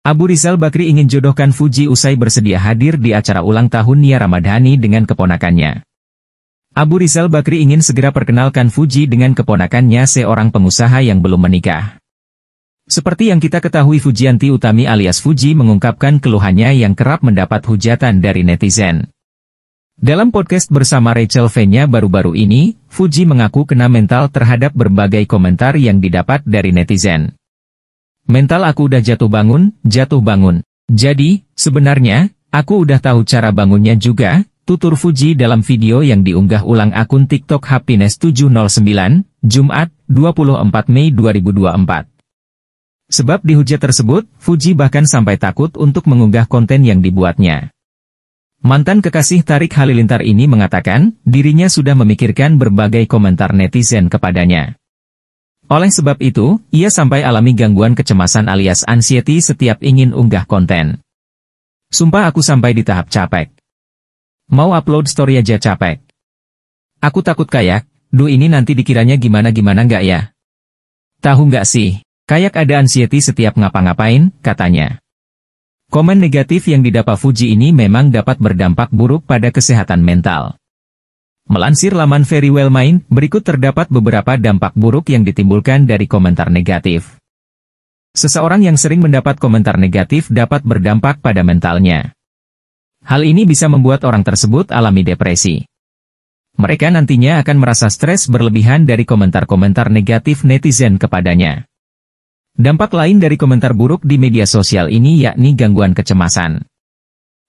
Abu Rizal Bakri ingin jodohkan Fuji usai bersedia hadir di acara ulang tahun Nia Ramadhani dengan keponakannya. Abu Rizal Bakri ingin segera perkenalkan Fuji dengan keponakannya seorang pengusaha yang belum menikah. Seperti yang kita ketahui Fujianti Utami alias Fuji mengungkapkan keluhannya yang kerap mendapat hujatan dari netizen. Dalam podcast bersama Rachel Fenya baru-baru ini, Fuji mengaku kena mental terhadap berbagai komentar yang didapat dari netizen. Mental aku udah jatuh bangun, jatuh bangun. Jadi, sebenarnya, aku udah tahu cara bangunnya juga, tutur Fuji dalam video yang diunggah ulang akun TikTok Happiness 709, Jumat, 24 Mei 2024. Sebab dihujat tersebut, Fuji bahkan sampai takut untuk mengunggah konten yang dibuatnya. Mantan kekasih Tarik Halilintar ini mengatakan, dirinya sudah memikirkan berbagai komentar netizen kepadanya. Oleh sebab itu, ia sampai alami gangguan kecemasan alias anxiety setiap ingin unggah konten. Sumpah aku sampai di tahap capek. Mau upload story aja capek. Aku takut kayak, duh ini nanti dikiranya gimana-gimana nggak ya? Tahu nggak sih, kayak ada anxiety setiap ngapa-ngapain, katanya. Komen negatif yang didapat Fuji ini memang dapat berdampak buruk pada kesehatan mental. Melansir laman Very Well Mind, berikut terdapat beberapa dampak buruk yang ditimbulkan dari komentar negatif. Seseorang yang sering mendapat komentar negatif dapat berdampak pada mentalnya. Hal ini bisa membuat orang tersebut alami depresi. Mereka nantinya akan merasa stres berlebihan dari komentar-komentar negatif netizen kepadanya. Dampak lain dari komentar buruk di media sosial ini yakni gangguan kecemasan.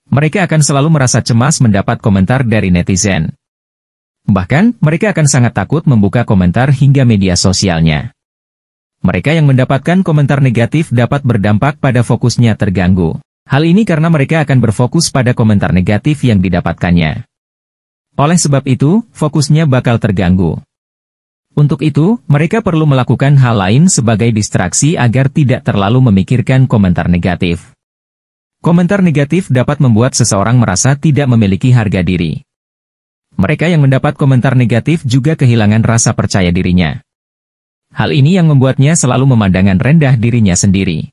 Mereka akan selalu merasa cemas mendapat komentar dari netizen. Bahkan, mereka akan sangat takut membuka komentar hingga media sosialnya. Mereka yang mendapatkan komentar negatif dapat berdampak pada fokusnya terganggu. Hal ini karena mereka akan berfokus pada komentar negatif yang didapatkannya. Oleh sebab itu, fokusnya bakal terganggu. Untuk itu, mereka perlu melakukan hal lain sebagai distraksi agar tidak terlalu memikirkan komentar negatif. Komentar negatif dapat membuat seseorang merasa tidak memiliki harga diri mereka yang mendapat komentar negatif juga kehilangan rasa percaya dirinya. Hal ini yang membuatnya selalu memandangkan rendah dirinya sendiri.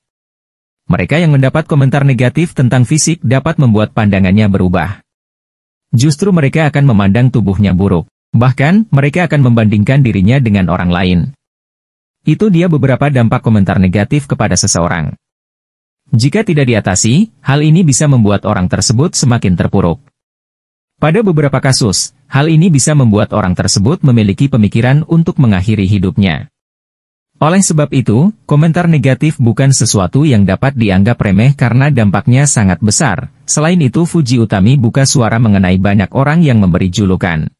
Mereka yang mendapat komentar negatif tentang fisik dapat membuat pandangannya berubah. Justru mereka akan memandang tubuhnya buruk. Bahkan, mereka akan membandingkan dirinya dengan orang lain. Itu dia beberapa dampak komentar negatif kepada seseorang. Jika tidak diatasi, hal ini bisa membuat orang tersebut semakin terpuruk. Pada beberapa kasus, Hal ini bisa membuat orang tersebut memiliki pemikiran untuk mengakhiri hidupnya. Oleh sebab itu, komentar negatif bukan sesuatu yang dapat dianggap remeh karena dampaknya sangat besar. Selain itu Fuji Utami buka suara mengenai banyak orang yang memberi julukan.